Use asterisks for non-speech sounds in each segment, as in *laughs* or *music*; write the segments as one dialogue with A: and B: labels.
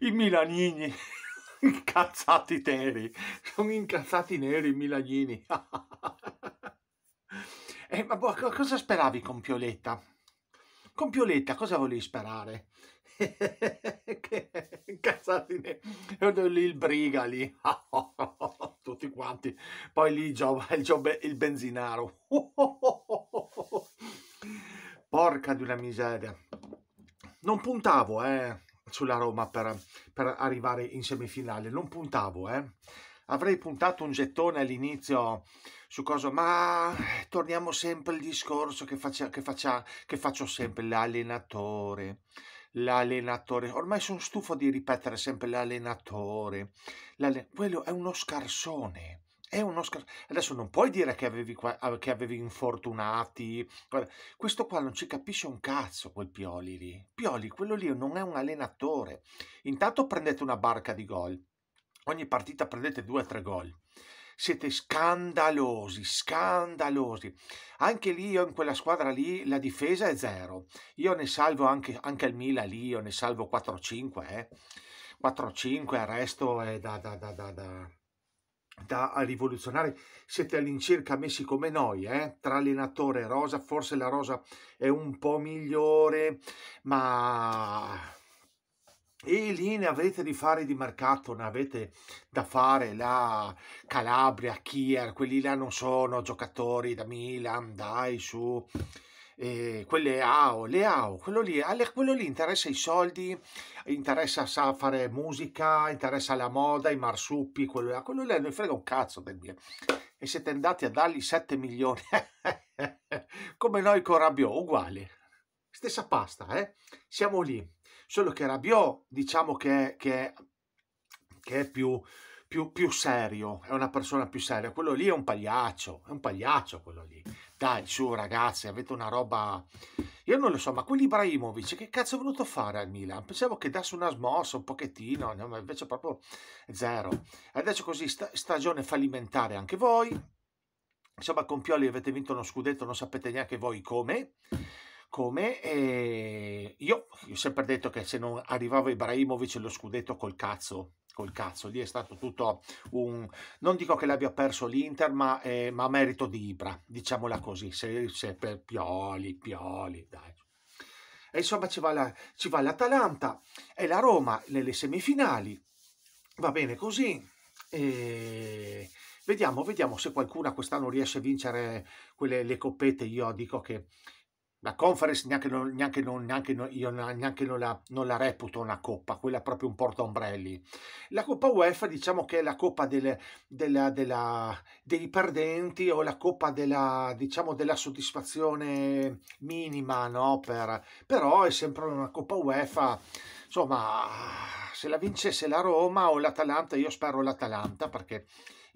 A: I milanini, incazzati neri, sono incazzati neri i milanini. eh, ma boh, cosa speravi con Pioletta? Con Pioletta cosa volevi sperare? incazzati neri, lì il briga lì, tutti quanti. Poi lì il, giobe, il benzinaro. Porca di una miseria non puntavo eh, sulla Roma per, per, arrivare in semifinale, non puntavo. Eh. Avrei puntato un gettone all'inizio su cosa, ma torniamo sempre al discorso che, faccia, che, faccia, che faccio sempre, l'allenatore l'allenatore. Ormai sono stufo di ripetere sempre l'allenatore. L'allenatore. Quello è uno scarsone. È uno scherzo. Adesso non puoi dire che avevi, qua, che avevi infortunati. questo qua non ci capisce un cazzo, quel Pioli lì. Pioli, quello lì non è un allenatore. Intanto prendete una barca di gol. Ogni partita prendete due o tre gol. Siete scandalosi, scandalosi. Anche lì, io in quella squadra lì, la difesa è zero. Io ne salvo anche, anche al Mila lì, io ne salvo 4-5, eh. 4-5, il resto è da, da, da, da da rivoluzionare. Siete all'incirca messi come noi, eh? tra allenatore e rosa. Forse la rosa è un po' migliore, ma... E lì ne avete di fare di mercato, ne avete da fare la Calabria, Kier, quelli là non sono giocatori da Milan, dai su eh, quelle AO, le AO, quello lì, alle, quello lì interessa i soldi, interessa sa fare musica, interessa la moda, i marsupi, quello quello lì non frega un cazzo del mio. E siete andati a dargli 7 milioni, *laughs* come noi con Rabiot, uguale, stessa pasta, eh? siamo lì, solo che Rabiot diciamo che, che, che è più più, più serio, è una persona più seria. Quello lì è un pagliaccio, è un pagliaccio quello lì. Dai, su ragazzi, avete una roba... Io non lo so, ma quell'Ibrahimovic che cazzo è venuto a fare al Milan? Pensavo che dasse una smossa un pochettino, ma invece proprio zero. Adesso così, stagione fallimentare anche voi. Insomma, con Pioli avete vinto uno scudetto, non sapete neanche voi come. Come e io, io ho sempre detto che se non arrivava Ibrahimovic lo scudetto col cazzo col cazzo, lì è stato tutto un... non dico che l'abbia perso l'Inter, ma, eh, ma merito di Ibra, diciamola così, se, se per Pioli, Pioli, dai. E insomma ci va, la, ci va l'Atalanta e la Roma nelle semifinali, va bene così. E... Vediamo, vediamo se qualcuna quest'anno riesce a vincere quelle, le coppette, io dico che la conference neanche, neanche, neanche, io neanche non la, non la, reputo una coppa, quella proprio un porta ombrelli. La coppa UEFA diciamo che è la coppa delle, della, della, dei perdenti o la coppa della, diciamo, della soddisfazione minima, no? Per, però è sempre una coppa UEFA, insomma, se la vincesse la Roma o l'Atalanta, io spero l'Atalanta perché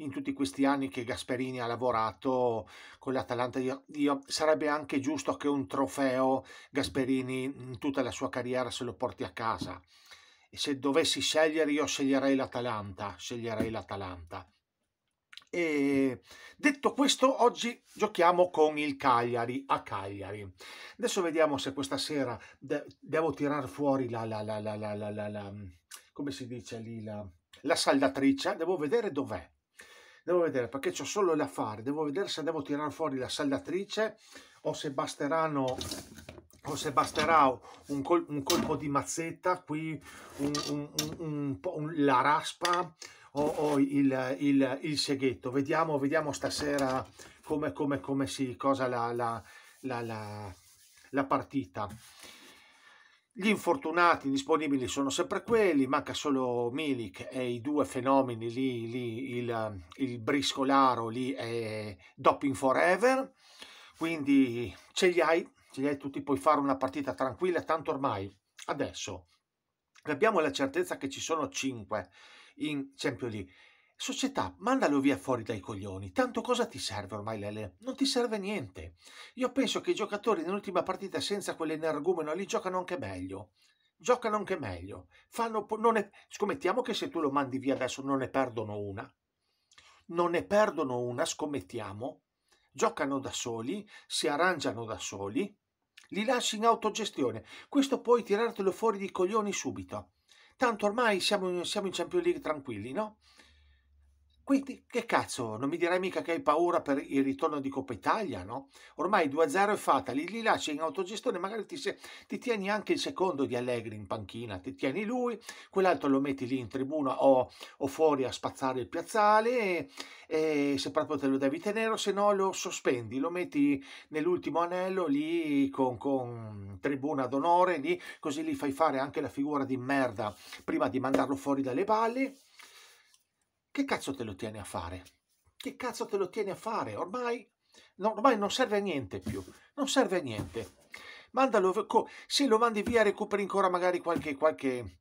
A: in tutti questi anni che Gasperini ha lavorato con l'Atalanta. Io, io, sarebbe anche giusto che un trofeo Gasperini in tutta la sua carriera se lo porti a casa. E se dovessi scegliere, io sceglierei l'Atalanta. Sceglierei l'Atalanta. E detto questo, oggi giochiamo con il Cagliari a Cagliari. Adesso vediamo se questa sera de devo tirare fuori la, la, la, la, come si dice lì, la, la saldatrice. Eh? Devo vedere dov'è devo vedere perché ho solo le affari devo vedere se devo tirare fuori la saldatrice o se basteranno o se basterà un, col, un colpo di mazzetta qui un, un, la raspa o, o il, il, il, seghetto vediamo, vediamo stasera come, come, come si cosa la, la, la, la partita gli infortunati disponibili sono sempre quelli, manca solo Milik e i due fenomeni lì, lì il, il, briscolaro lì è doping forever, quindi ce li hai, ce li hai tutti, puoi fare una partita tranquilla, tanto ormai adesso abbiamo la certezza che ci sono 5 in Champions League Società, mandalo via fuori dai coglioni. Tanto cosa ti serve ormai, Lele? Non ti serve niente. Io penso che i giocatori nell'ultima partita senza quell'energumeno lì giocano anche meglio. Giocano anche meglio. Fanno, ne, scommettiamo che se tu lo mandi via adesso non ne perdono una. Non ne perdono una, scommettiamo. Giocano da soli, si arrangiano da soli. Li lasci in autogestione. Questo puoi tirartelo fuori di coglioni subito. Tanto ormai siamo, siamo in Champions League tranquilli, no? Quindi, che cazzo, non mi dirai mica che hai paura per il ritorno di Coppa Italia, no? Ormai 2-0 è fatta, li, li lasci in autogestione, magari ti, se, ti, tieni anche il secondo di Allegri in panchina, ti tieni lui, quell'altro lo metti lì in tribuna o, o fuori a spazzare il piazzale e, e, se proprio te lo devi tenere, se no lo sospendi, lo metti nell'ultimo anello lì con, con tribuna d'onore, lì, così gli fai fare anche la figura di merda prima di mandarlo fuori dalle balle che cazzo te lo tieni a fare? Che cazzo te lo tieni a fare? Ormai, no, ormai non serve a niente più, non serve a niente. Mandalo, se lo mandi via recuperi ancora magari qualche, qualche,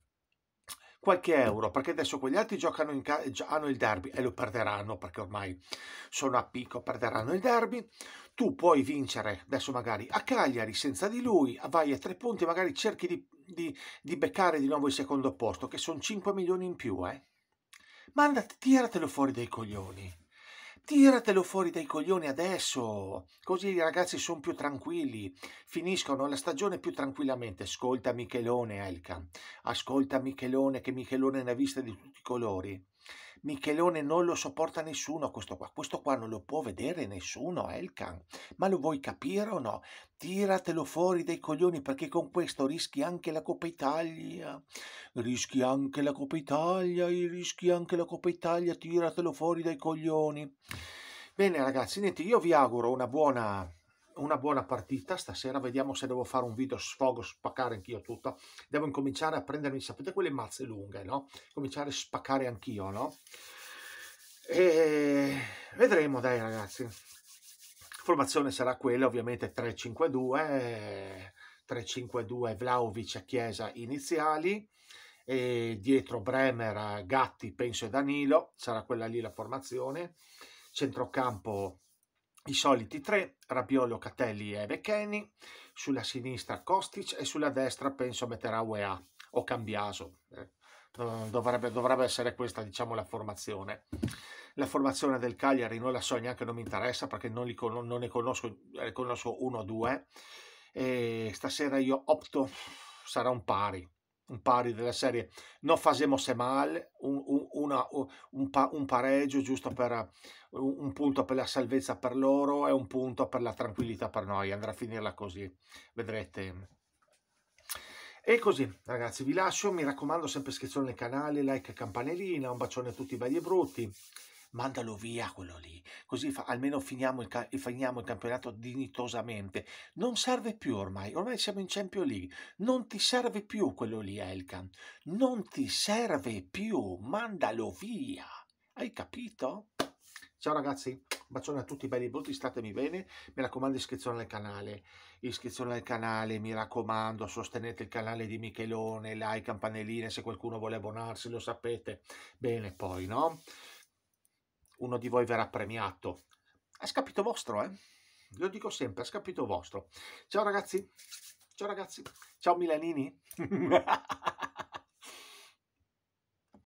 A: qualche euro, perché adesso quegli altri giocano in hanno il derby e lo perderanno perché ormai sono a picco, perderanno il derby. Tu puoi vincere adesso magari a Cagliari senza di lui, vai a tre punti, magari cerchi di, di, di beccare di nuovo il secondo posto, che sono 5 milioni in più, eh? Ma andate, tiratelo fuori dai coglioni. Tiratelo fuori dai coglioni adesso, così i ragazzi sono più tranquilli, finiscono la stagione più tranquillamente. Ascolta Michelone, Elka, ascolta Michelone, che Michelone ne ha viste di tutti i colori. Michelone non lo sopporta nessuno questo qua, questo qua non lo può vedere nessuno, Elkan, eh, ma lo vuoi capire o no? Tiratelo fuori dai coglioni perché con questo rischi anche la Coppa Italia, rischi anche la Coppa Italia, rischi anche la Coppa Italia, tiratelo fuori dai coglioni. Bene ragazzi, niente, io vi auguro una buona una buona partita stasera, vediamo se devo fare un video sfogo, spaccare anch'io tutto. Devo incominciare a prendermi, sapete, quelle mazze lunghe, no? Cominciare a spaccare anch'io, no? E vedremo, dai ragazzi. Formazione sarà quella, ovviamente 3-5-2, 3-5-2 Vlaovic e Chiesa iniziali. E dietro Bremer, Gatti, penso e Danilo, sarà quella lì la formazione. Centrocampo i soliti tre, Rabiolo, Catelli e Vecchini, sulla sinistra Kostic e sulla destra penso metterà UEA o Cambiaso. Eh. Dovrebbe, dovrebbe essere questa diciamo la formazione. La formazione del Cagliari non la so neanche, non mi interessa perché non, li, non ne conosco, ne conosco uno o due. E stasera io opto, sarà un pari, un pari della serie no facemos mal un, un, una, un, un, pareggio giusto per un, punto per la salvezza per loro e un punto per la tranquillità per noi andrà a finirla così vedrete e così ragazzi vi lascio mi raccomando sempre iscrizione al canale like e campanellina un bacione a tutti belli e brutti mandalo via quello lì, così fa, almeno finiamo il, finiamo il, campionato dignitosamente. Non serve più ormai, ormai siamo in Champions League, non ti serve più quello lì Elkan, non ti serve più, mandalo via. Hai capito? Ciao ragazzi, bacione a tutti belli e brutti, statemi bene, mi raccomando iscrizione al canale, iscrizione al canale, mi raccomando, sostenete il canale di Michelone, like, campanellina, se qualcuno vuole abbonarsi lo sapete, bene poi no? uno di voi verrà premiato. È scapito vostro, eh? Lo dico sempre, è scapito vostro. Ciao ragazzi, ciao ragazzi, ciao Milanini. *laughs*